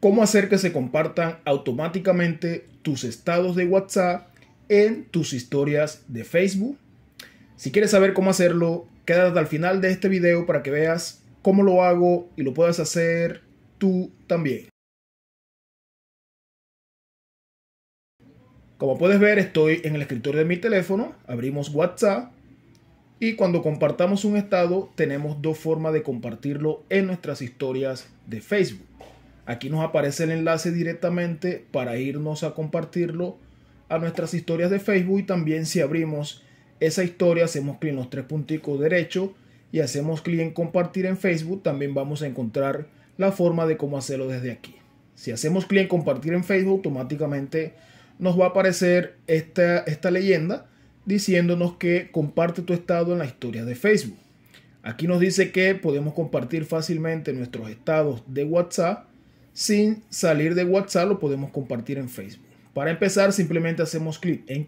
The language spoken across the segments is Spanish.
cómo hacer que se compartan automáticamente tus estados de WhatsApp en tus historias de Facebook. Si quieres saber cómo hacerlo, quédate al final de este video para que veas cómo lo hago y lo puedas hacer tú también. Como puedes ver, estoy en el escritorio de mi teléfono, abrimos WhatsApp y cuando compartamos un estado tenemos dos formas de compartirlo en nuestras historias de Facebook. Aquí nos aparece el enlace directamente para irnos a compartirlo a nuestras historias de Facebook y también si abrimos esa historia hacemos clic en los tres punticos derecho y hacemos clic en compartir en Facebook también vamos a encontrar la forma de cómo hacerlo desde aquí. Si hacemos clic en compartir en Facebook automáticamente nos va a aparecer esta, esta leyenda diciéndonos que comparte tu estado en la historia de Facebook. Aquí nos dice que podemos compartir fácilmente nuestros estados de WhatsApp sin salir de WhatsApp lo podemos compartir en Facebook. Para empezar, simplemente hacemos clic en,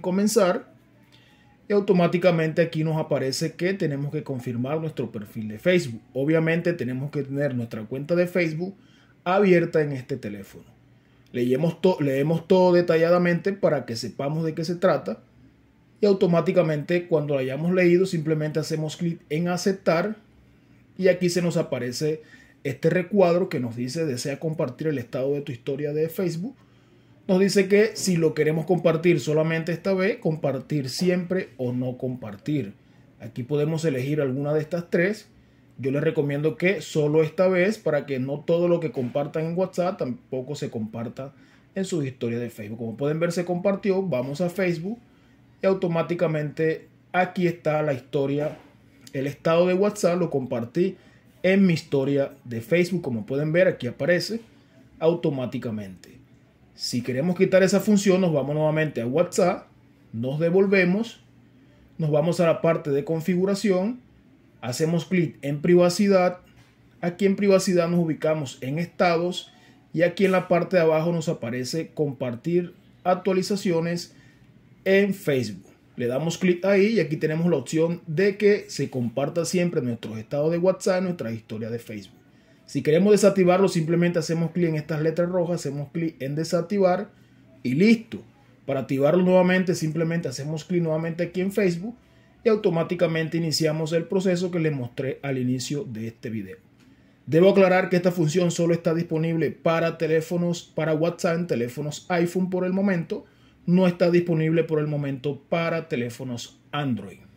comenzar y automáticamente aquí nos aparece que tenemos que confirmar nuestro perfil de Facebook. Obviamente tenemos que tener nuestra cuenta de Facebook abierta en este teléfono. Leemos, leemos todo detalladamente para que sepamos de qué se trata y automáticamente cuando lo hayamos leído simplemente hacemos clic en aceptar y aquí se nos aparece este recuadro que nos dice desea compartir el estado de tu historia de Facebook, nos dice que si lo queremos compartir solamente esta vez, compartir siempre o no compartir. Aquí podemos elegir alguna de estas tres. Yo les recomiendo que solo esta vez para que no todo lo que compartan en WhatsApp tampoco se comparta en sus historias de Facebook. Como pueden ver se compartió, vamos a Facebook y automáticamente aquí está la historia, el estado de WhatsApp lo compartí en mi historia de Facebook, como pueden ver, aquí aparece automáticamente. Si queremos quitar esa función, nos vamos nuevamente a WhatsApp, nos devolvemos, nos vamos a la parte de configuración, hacemos clic en privacidad, aquí en privacidad nos ubicamos en estados y aquí en la parte de abajo nos aparece compartir actualizaciones en Facebook. Le damos clic ahí y aquí tenemos la opción de que se comparta siempre nuestro estado de WhatsApp, nuestra historia de Facebook. Si queremos desactivarlo, simplemente hacemos clic en estas letras rojas, hacemos clic en desactivar y listo. Para activarlo nuevamente, simplemente hacemos clic nuevamente aquí en Facebook y automáticamente iniciamos el proceso que les mostré al inicio de este video. Debo aclarar que esta función solo está disponible para teléfonos, para WhatsApp, teléfonos iPhone por el momento no está disponible por el momento para teléfonos Android.